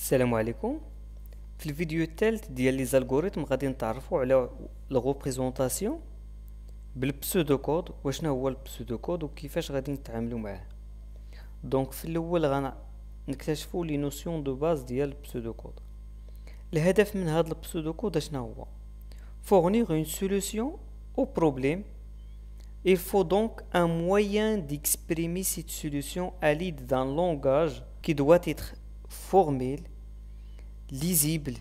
Selamoualikoum. Dans le vidéo telle, des algorithmes qu'on intègre pour la représentation, le pseudo-code, voici un autre pseudo-code qui fait qu'on intègre le même. Donc, dans lequel on a nécessairement les notions de base de la Le but de faire le pseudo-code, fournir une solution au problème. Il faut donc un moyen d'exprimer cette solution valide dans un langage qui doit être formel, lisible,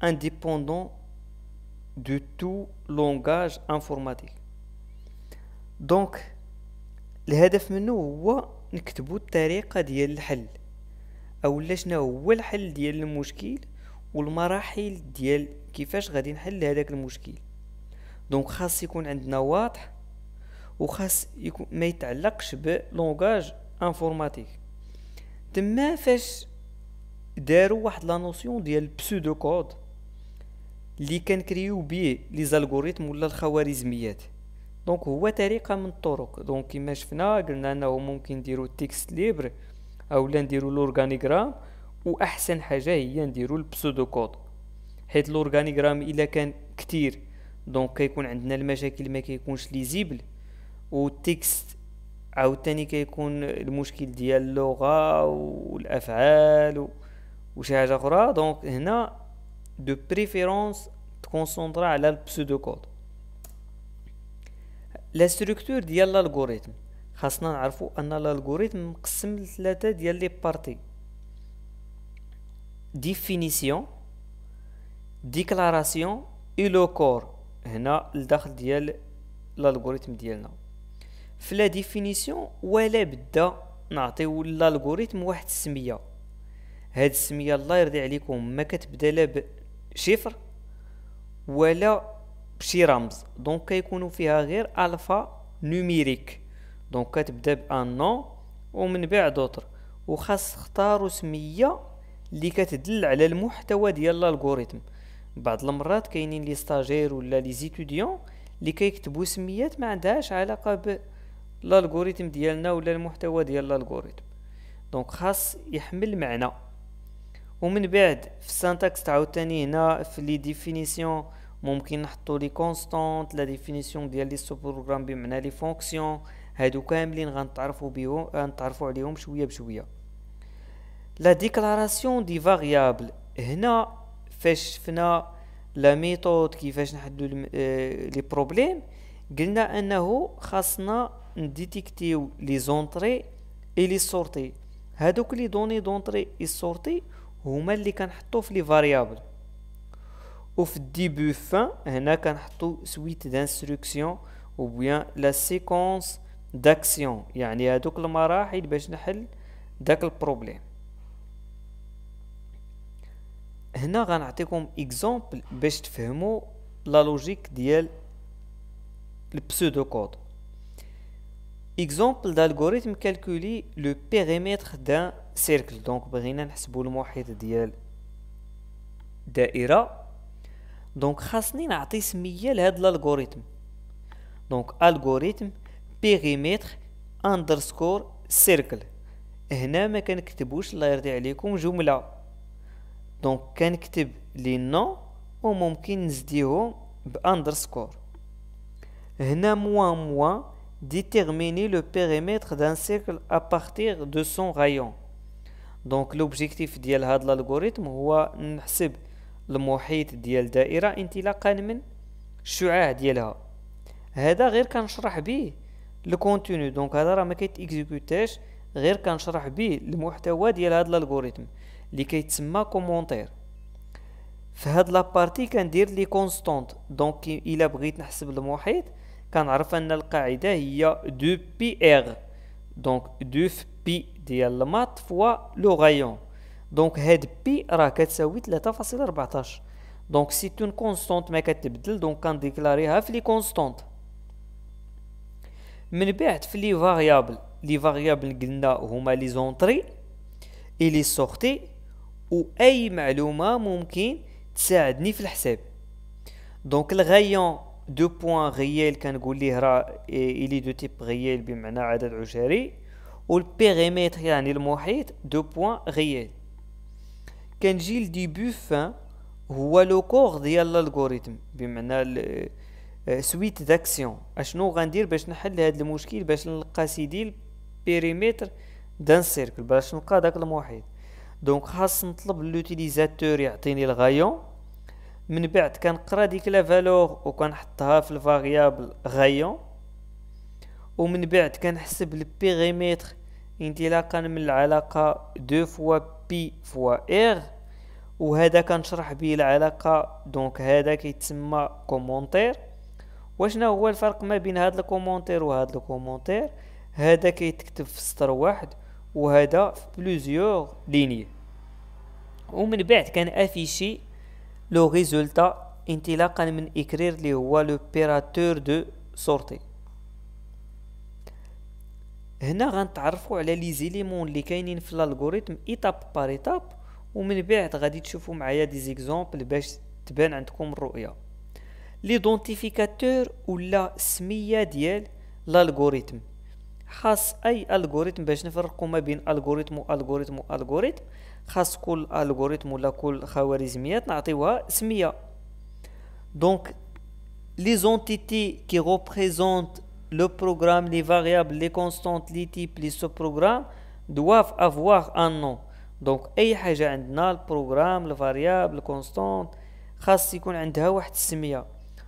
indépendant de tout langage informatique. دونك الهدف منه هو نكتبو الطريقة ديال الحل أولا شنو هو الحل ديال المشكل والمراحل ديال كيفاش غادي نحل هذاك المشكل دونك خاص يكون عندنا واضح وخاص يكون ما يتعلقش بلونغاج انفورماتيك تما فاش داروا واحد لا نوسيون ديال بسودو كود اللي كنكريو بيه لي زالغوريتم ولا الخوارزميات دونك هو طريقه من الطرق دونك كما شفنا قلنا انه ممكن نديرو تيكست ليبر لا نديرو لورغانيغرام واحسن حاجه هي نديرو البسودو كود حيت لورغانيغرام الا كان كتير دونك كيكون عندنا المشاكل ما كيكونش ليزيبل والتكست عاوتاني كيكون المشكل ديال اللغه والافعال و... وشي حاجه اخرى دونك هنا دو بريفيرونس تكونسونطرا على البسودو كود لا ستركتور ديال الالغوريثم خاصنا نعرفو ان الالغوريثم مقسم لثلاثه ديال لي بارتي ديفينيسيون ديكلاراسيون اي لو كور هنا الداخل ديال الالغوريثم ديالنا في لا ديفينيسيون ولا بدا نعطيو الالغوريثم واحد السميه هاد السميه الله يرضي عليكم ما كتبدا لا بشفر ولا بشي رمز دونك كيكونوا فيها غير الفا نوميريك دونك كتبدا بان نون ومن بعد دوطر وخاص تختاروا سميه اللي كتدل على المحتوى ديال الالغوريثم بعض المرات كاينين لي ستاجير ولا لي زيتوديون اللي كيكتبوا سميات ما عندهاش علاقه بالالغوريثم ديالنا ولا المحتوى ديال الالغوريثم دونك خاص يحمل معنى ومن بعد في السانتاكس تعاوتاني هنا في لي ديفينيسيون ممكن نحطو لي كونستانت لا ديفينيسيون ديال لي سو بروغرام بمعنى لي فونكسيون هادو كاملين غنتعرفو بيهم غنتعرفو عليهم شويه بشويه لا ديكلاراسيون دي فاريابل هنا فاش شفنا لا ميثود كيفاش نحدو آه، لي بروبليم قلنا انه خاصنا نديتيكتيو لي زونطري اي لي سورتي هادوك لي دوني دونطري اي سورتي هما اللي كنحطو في لي فاريابل وفي الديبو فان هنا كنحطو سويت دانستركسيون او بيان لا سيكونس داكسيون يعني هادوك المراحل باش نحل داك البروبليم هنا غنعطيكم اكزامبل باش تفهموا لا لوجيك ديال البسودو كود اكزامبل دالغوريتم كالكولي لو بيريمتر دان سيركل دونك بغينا نحسبو المحيط ديال دائره دونك خاصني نعطي سميه لهاد الالغوريتم دونك الغوريتم بيريمتر اندرسكور سيركل هنا ما كنكتبوش الله يرضي عليكم جمله دونك كنكتب لي نو وممكن نزديهم باندرسكور هنا موا موا ديتيرميني لو بيريمتر دان سيركل ا بارتير دو سون رايون دونك لوبجيكتيف ديال هاد الالغوريتم هو نحسب المحيط ديال دائره انطلاقا من الشعاع ديالها هذا غير كنشرح به الكونتينو دونك هذا راه ما كيتيكزيكوتاش غير كنشرح به المحتوى ديال هاد الالغوريتم اللي كيتسمى كومونتير في هاد لابارتي كندير لي كونستونت دونك الا بغيت نحسب المحيط كنعرف ان القاعده هي دو بي ار دونك دو بي ديال المات فوا لو غايون دونك هاد بي راه كتساوي 3.14 دونك سي تون كونستانت ما كتبدل دونك كنديكلاريها في لي كونستانت من بعد في لي فاريابل لي فاريابل قلنا هما لي زونطري اي لي سورتي واي معلومه ممكن تساعدني في الحساب دونك الغايون دو بوان غيال كنقول ليه راه الي دو تيب غيال بمعنى عدد عشري والبيريمتر يعني المحيط دو بوان غيال كنجي لديبو فان هو لو كور ديال لالغوريتم بمعنى سويت داكسيون اشنو غندير باش نحل هذا المشكل باش نلقى سيدي البيريمتر دان سيركل باش نلقى داك المحيط دونك خاص نطلب لوتيليزاتور يعطيني الغايون من بعد كنقرا ديك لا فالور وكنحطها في الفاريابل غايون ومن بعد كنحسب البيغيمتر انطلاقا من العلاقه دو فوا بي فوا اير وهذا كنشرح به العلاقه دونك هذا كيتسمى كومونتير واشنا هو الفرق ما بين هذا الكومونتير وهذا الكومونتير هذا كيتكتب في سطر واحد وهذا في بلوزيور ليني ومن بعد كان افيشي لو ريزولتا انطلاقا من اكرير اللي هو لو بيراتور دو سورتي هنا غنتعرفوا على لي زيليمون اللي كاينين في الالغوريثم ايتاب بار ايتاب ومن بعد غادي تشوفوا معايا دي زيكزامبل باش تبان عندكم الرؤيه ليدونتيفيكاتور ولا السميه ديال الالغوريثم خاص اي الغوريتم باش نفرقوا ما بين الغوريتم والغوريثم والغوريثم خاص كل الغوريثم ولا كل خوارزميات نعطيوها سميه دونك لي زونتيتي كي ريبريزونت le programme, les variables, les constantes, les types, les sous-programmes doivent avoir un nom. Donc, أي حاجة عندنا البروغرام الفاريابل كونستانت خاص يكون عندها واحد nom.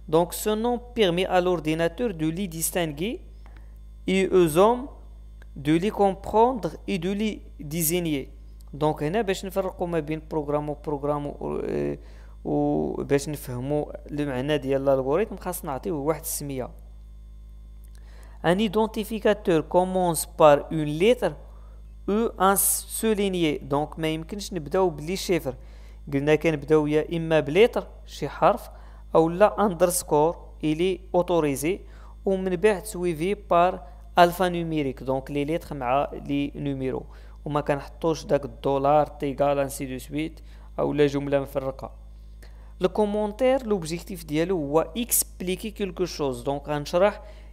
Donc ce nom permet à l'ordinateur de les distinguer et aux hommes de les comprendre et de les désigner. Donc هنا باش نفرقوا ما بين بروغرام وبروغرام و باش نفهموا المعنى ديال الالغوريثم خاص نعطيوه واحد السميه un identificateur commence par une lettre ou e, un souligné. Donc, ma imkinch nibdaou bli chiffre. chiffres. kanbdaou ya imma bli lettre, une harf, ou la underscore, il est autorisé. Ou min baht suivi par alphanumérique. Donc, les lettres sont les numéros. Ou ma kan htouch dak dollar des ainsi de suite. Ou la jumla mferraka. Le commentaire, l'objectif est est d'expliquer quelque chose. Donc, un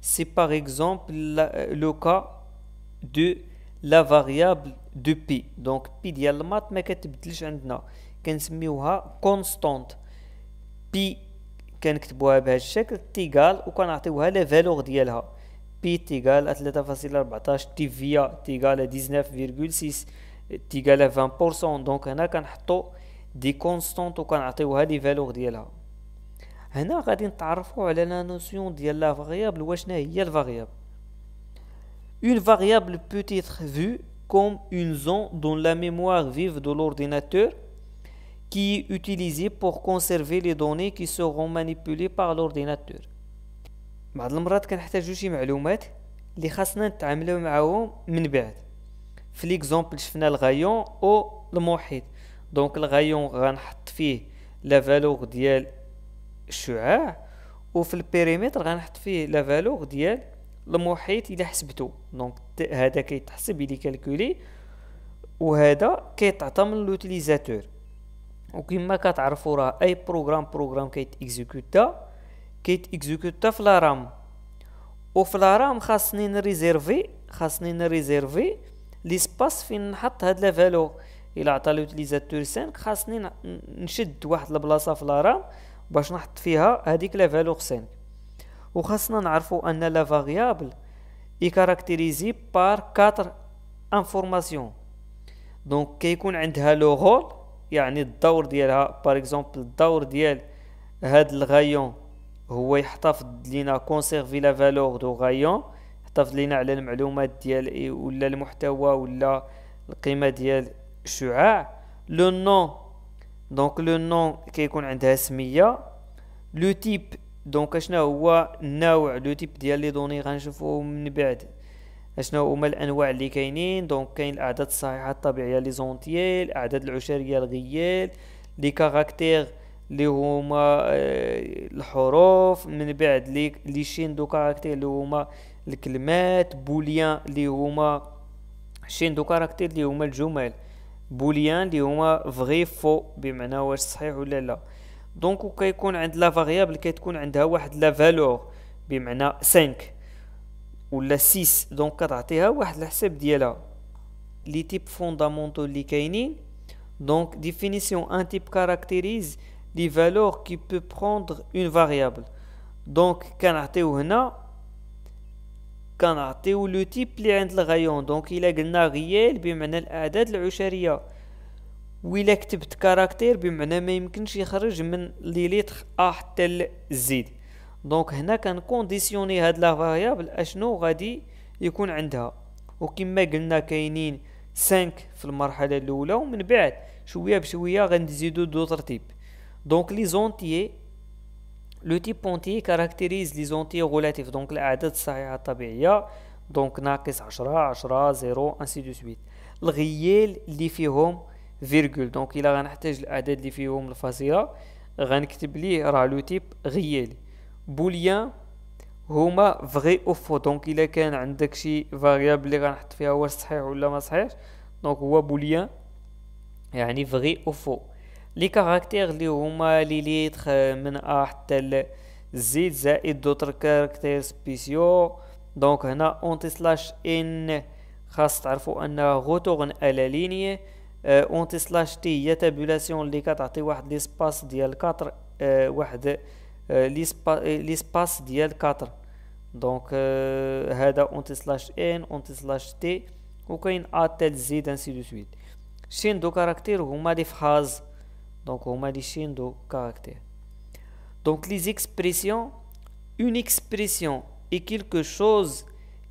c'est par exemple le cas de la variable de pi. Donc pi d'yalmat, mais qu'est-ce que tu veux dire Qu'est-ce constante Pi, qu'est-ce que tu veux dire T'égal, ou qu'on la valeur d'yalmat. Pi t'égal à 3,14, tivia t'égal à 19,6, t'égal à 20%. Donc on a dit, des constantes, ou qu'on a la valeur d'yalmat. Maintenant, nous allons parler de la notion de la variable et une variable. Une variable peut être vue comme une zone dans la mémoire vive de l'ordinateur qui est utilisée pour conserver les données qui seront manipulées par l'ordinateur. Parfois, nous avons besoin d'une information que nous allons travailler avec après. Par exemple, nous avons le rayon ou l'environnement. Donc, le rayon, nous allons la valeur de الشعاع وفي البيريمتر غنحط فيه لا فالور ديال المحيط الا حسبته دونك هذا كيتحسب الي كالكولي وهذا كيتعطى من لوتيليزاتور وكما كتعرفوا راه اي بروغرام بروغرام كيت اكزيكوتا كيت اكزيكوتا في لارام وفي لارام خاصني نريزيرفي خاصني نريزيرفي ليسباس فين نحط هاد لا فالور الا عطى لوتيليزاتور 5 خاصني نشد واحد البلاصه في لارام باش نحط فيها هذيك لا فالور 5 وخاصنا نعرفوا ان لا فاريابل اي كاركتيريزي بار 4 انفورماسيون دونك كيكون عندها لو رول يعني الدور ديالها باغ اكزومبل الدور ديال هاد الغايون هو يحتفظ لينا كونسيرفي لا فالور دو غايون يحتفظ لينا على المعلومات ديال ولا المحتوى ولا القيمه ديال الشعاع لو نون دونك لو نون كيكون عندها سميه لو تيب دونك اشنا هو النوع لو تيب ديال لي دوني غنشوفو من بعد اشنا هما الانواع اللي كاينين دونك كاين الاعداد الصحيحه الطبيعيه لي زونتيي الاعداد العشريه الغيال لي كاركتير لي هما الحروف من بعد لي لي شين دو كاركتير لي هما الكلمات بوليان لي هما شين دو كاركتير لي هما الجمل بوليان اللي هما فغي فو بمعنى واش صحيح ولا لا دونك كيكون عند لا فاريابل كتكون عندها واحد لا فالور بمعنى 5 ولا 6 دونك كتعطيها واحد الحساب ديالها لي تيب فوندامونتو اللي كاينين دونك ديفينيسيون ان تيب كاركتيريز لي فالور كي بو بروندر اون فاريابل دونك كنعطيو هنا كنعطيو لو تيب لي عند الغيون دونك الا قلنا غيال بمعنى الاعداد العشريه و الا كتبت كاركتير بمعنى ما يمكنش يخرج من لي ليتر ا حتى الزيد دونك هنا كنكونديسيوني هاد لا فاريابل اشنو غادي يكون عندها وكما قلنا كاينين 5 في المرحله الاولى ومن بعد شويه بشويه غنزيدو دوطر تيب دونك لي زونتيي إيه لو تيب بونتي كاركتيريز لي زونتي غولاتيف دونك الاعداد الصحيحه الطبيعيه دونك ناقص عشرة عشرة زيرو انسي دو سويت الغيال اللي فيهم فيرغول دونك الا غنحتاج الاعداد اللي فيهم الفاصله غنكتب ليه راه لو تيب غيالي بوليان هما فغي او فو دونك الا كان عندك شي فاريابل اللي غنحط فيها واش صحيح ولا ما صحيحش دونك هو بوليان يعني فغي او فو لي كاركتير لي هما لي ليتر من ا حتى زيد زائد دوتر كاركتير سبيسيو دونك هنا اونتي سلاش ان خاص تعرفوا ان غوتورن على ليني اونتي سلاش تي هي تابولاسيون لي كتعطي واحد ليسباس ديال 4 واحد ليسباس ديال 4 دونك هذا اونتي سلاش ان اونتي سلاش تي وكاين ا تال زيد انسي دو سويت شين دو كاركتير هما لي فراز Donc on chaînes de caractère. Donc les expressions, une expression est quelque chose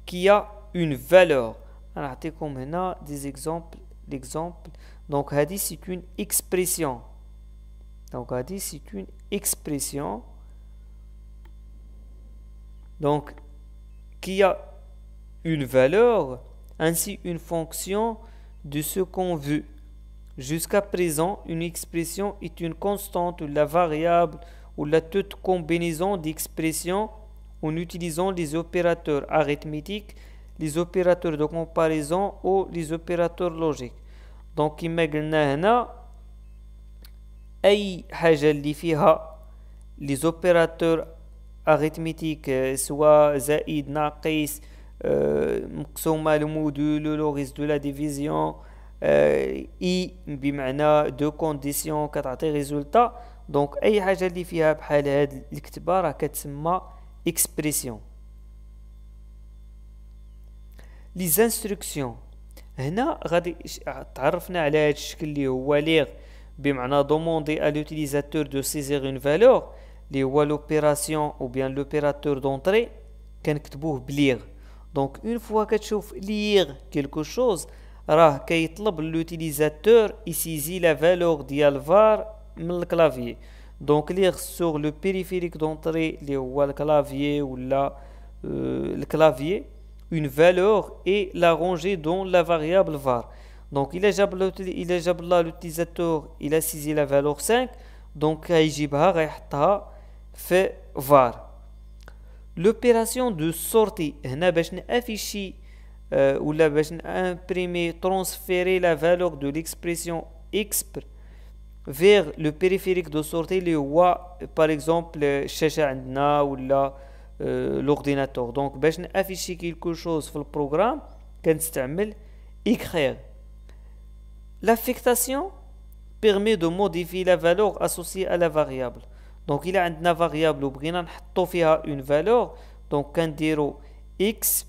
qui a une valeur. Alors, comme on a des exemples, l'exemple. Donc hadi c'est une expression. Donc hadi c'est une expression. Donc qui a une valeur ainsi une fonction de ce qu'on veut. Jusqu'à présent, une expression est une constante, ou la variable ou la toute combinaison d'expressions en utilisant les opérateurs arithmétiques, les opérateurs de comparaison ou les opérateurs logiques. Donc, comme أي حاجة اللي فيها لي زوبيراتور arithmétiques, سواء زائد ناقص مقسومة le de آه، اي بمعنى دو كونديسيون كتعطي ريزولتا دونك اي حاجه اللي فيها بحال هاد الكتبه راه كتسمى اكسبريسيون لي زانستركسيون هنا غادي تعرفنا على هاد الشكل اللي هو ليغ بمعنى دوموندي ا لوتيليزاتور دو سيزير اون فالور اللي هو لوبيراسيون او بيان لوبيراتور دونتري كنكتبوه بليغ دونك اون فوا كتشوف ليغ كيلكو شوز L'utilisateur a la valeur de var le clavier. Donc, e sur le périphérique d'entrée, e le clavier ou euh, le clavier, une valeur est la rangée dans la variable var. Donc, il a la valeur 5, il a saisi la valeur 5. Donc, var. L'opération de sortie, est affichée euh, ou là imprimer transférer la valeur de l'expression x vers le périphérique de sortie le wa, par exemple chacha عندنا ou la euh, l'ordinateur donc باش afficher quelque chose le quand البروغرام كنستعمل écrire l'affectation permet de modifier la valeur associée à la variable donc il a عندنا variable بغينا نحطو فيها une valeur donc كنديرو x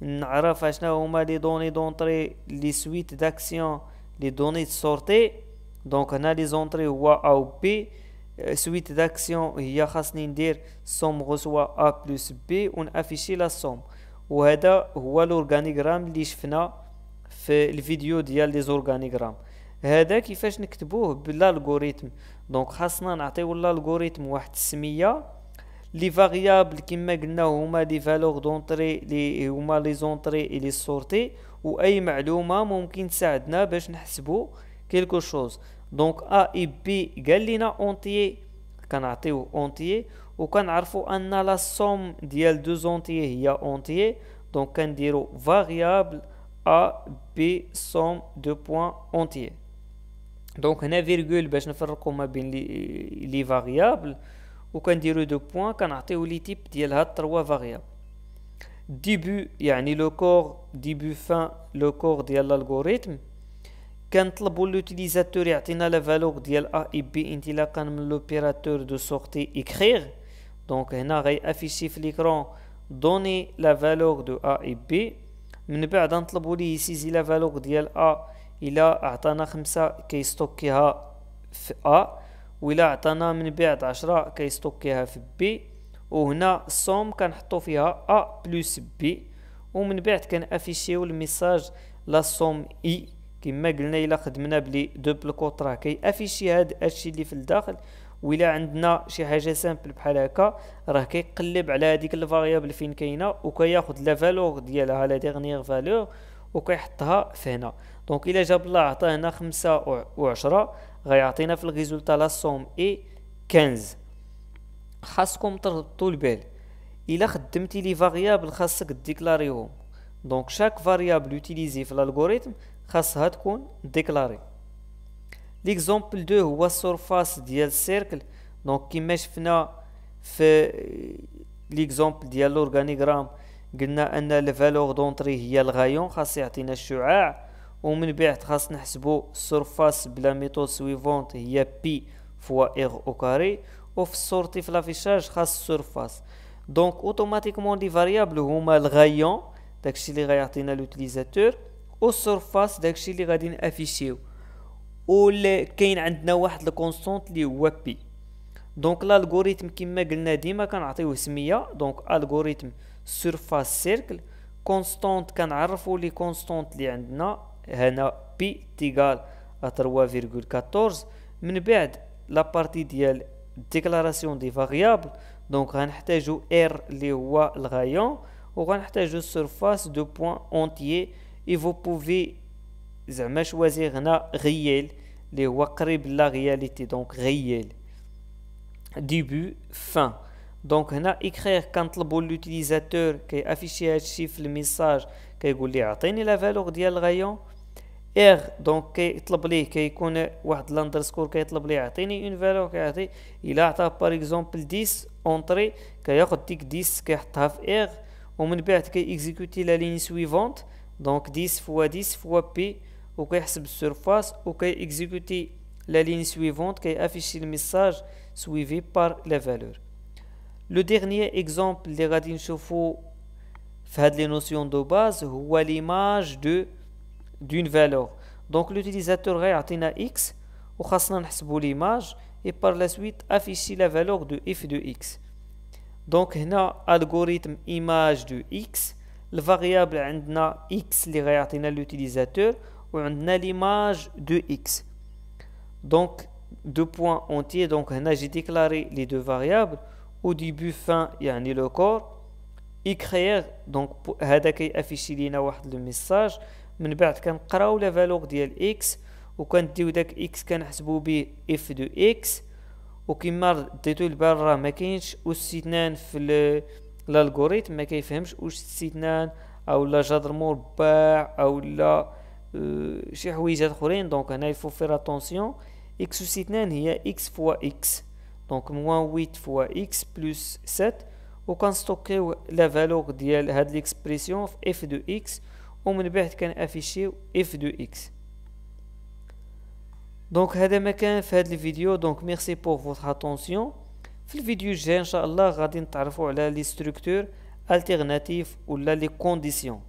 نعرف اشنو هما لي دوني دونتري لي سويت داكسيون لي دوني سورتي دونك هنا لي زونتري هو ا و بي سويت داكسيون هي خاصني ندير سوم غسوة ا بلس بي ونافيشي لا سوم وهذا هو الاورغانيغرام اللي شفنا في الفيديو ديال لي زورغانيغرام هذا كيفاش نكتبوه بالالغوريتم دونك خاصنا نعطيو الالغوريتم واحد السميه لي فاريابل كيما قلنا هما لي فالور دونطري لي هما لي زونطري لي سورتي واي معلومه ممكن تساعدنا باش نحسبو كيلكو شوز دونك ا اي بي قال لينا اونتيي كنعطيو اونتيي وكنعرفوا ان لا سوم ديال دو زونتيي هي اونتيي دونك كنديرو فاريابل ا بي سوم دو بوين اونتيي دونك هنا فيرغول باش نفرقوا ما بين لي فاريابل On de deux points, les de trois variables. début, le corps, fin, le corps de l'algorithme. quand l'utilisateur a la valeur de A et B, on l'opérateur de sortie écrire. Donc, il l'écran, donnez la valeur de A et B. pas la valeur de A, il ولا عطانا من بعد عشرة كيستوكيها في بي وهنا الصوم كنحطو فيها ا بلس بي ومن بعد كنافيشيو الميساج لا صوم اي كما قلنا الا خدمنا بلي دوبل كوت راه كيافيشي هاد الشيء اللي في الداخل ولا عندنا شي حاجه سامبل بحال هكا راه كيقلب على هذيك الفاريابل فين كاينه وكياخذ لا فالور ديالها لا ديغنيغ فالور وكيحطها في هنا دونك الا جاب الله عطاه هنا خمسة و عشرة غيعطينا في الريزولتا لا سوم اي 15 خاصكم تربطوا البال الا خدمتي لي فاريابل خاصك ديكلاريهم دونك شاك فاريابل يوتيليزي في الالغوريثم خاصها تكون ديكلاري ليكزومبل دو هو السورفاس ديال السيركل دونك كيما شفنا في ليكزومبل ديال لورغانيغرام قلنا ان الفالور دونتري هي الغايون خاص يعطينا الشعاع ومن بعد خاص نحسبو السرفاس بلا ميثود سويفونت هي بي فوا اغ او كاري وفي السورتي في لافيشاج خاص السرفاس دونك اوتوماتيكمون لي فاريابل هما الغايون داكشي اللي غيعطينا لوتيليزاتور و السرفاس داكشي اللي غادي نافيشيو و كاين عندنا واحد الكونستونت اللي هو بي دونك الالغوريثم كما قلنا ديما كنعطيوه سميه دونك الغوريثم سيرفاس سيركل كونستونت كنعرفو لي كونستونت اللي عندنا P égal à 3,14. Nous la partie de la déclaration des variables. Donc, nous R qui le rayon. Et une surface de point entier. Et vous pouvez choisir un réel. les la réalité. Donc, réel. Début, fin. Donc, nous écrire quand l'utilisateur qui affiche un chiffre, le message qui a atteint la valeur du rayon. R, donc, qui est appelé, qui est un underscore qui est appelé, qui a donné une valeur, qui a il a par exemple, 10 entrée, qui a apporté 10 qui a apporté R, on peut dire la ligne suivante, donc 10 fois 10 fois P, ou qui a surface, ou qui exécute la ligne suivante, qui a affiché le message suivi par la valeur. Le dernier exemple des je vais fait les dans de base à l'image de d'une valeur. Donc l'utilisateur a x, ou l'image, et par la suite afficher la valeur de f de x. Donc هنا algorithme image de x, la variable عندنا x اللي l'utilisateur ou عندنا l'image de x. Donc deux points entiers, donc هنا j'ai déclaré les deux variables au début fin et le corps. écrire donc هذا afficher le message من بعد كنقراو لا فالور ديال اكس وكنديو داك اكس كنحسبو به اف دو اكس كيما ديتو لبرا ما كاينش استثنان في الالغوريتم ما كيفهمش واش استثنان او لا جذر مربع او لا آه، شي حويجات اخرين دونك هنا يفو فير اتونسيون اكس استثنان هي اكس فوا اكس دونك موان 8 فوا اكس بلس 7 وكنستوكيو لا فالور ديال هاد ليكسبريسيون في اف دو اكس Et on peut afficher F2X. Donc, c'est le moment de la vidéo. Merci pour votre attention. Dans la vidéo, je vais vous donner les structures alternatives ou les conditions.